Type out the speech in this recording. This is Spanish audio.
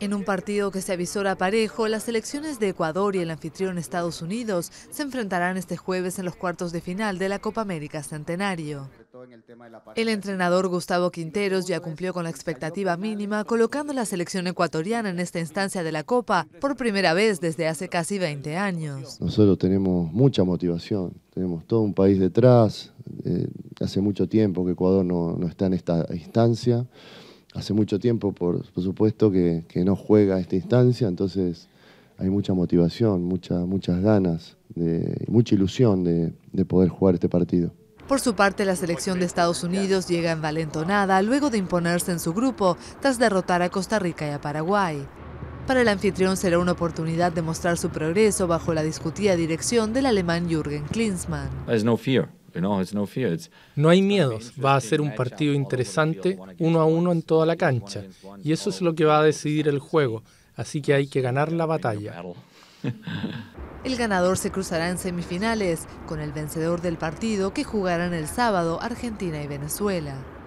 En un partido que se avisora parejo, las selecciones de Ecuador y el anfitrión Estados Unidos se enfrentarán este jueves en los cuartos de final de la Copa América Centenario. El entrenador Gustavo Quinteros ya cumplió con la expectativa mínima colocando la selección ecuatoriana en esta instancia de la Copa por primera vez desde hace casi 20 años. Nosotros tenemos mucha motivación, tenemos todo un país detrás, eh, hace mucho tiempo que Ecuador no está en esta instancia hace mucho tiempo, por, supuesto, que, no juega a esta instancia, entonces hay mucha motivación, muchas ganas, de, mucha ilusión de, poder jugar este partido. Por su parte, la selección de Estados Unidos llega en valentonada luego de imponerse en su grupo tras derrotar a Costa Rica y a Paraguay. Para el anfitrión será una oportunidad de mostrar su progreso bajo la discutida dirección del alemán Jürgen Klinsmann. No hay miedos, va a ser un partido interesante uno a uno en toda la cancha y eso es lo que va a decidir el juego, así que hay que ganar la batalla. El ganador se cruzará en semifinales con el vencedor del partido que jugarán el sábado Argentina y Venezuela.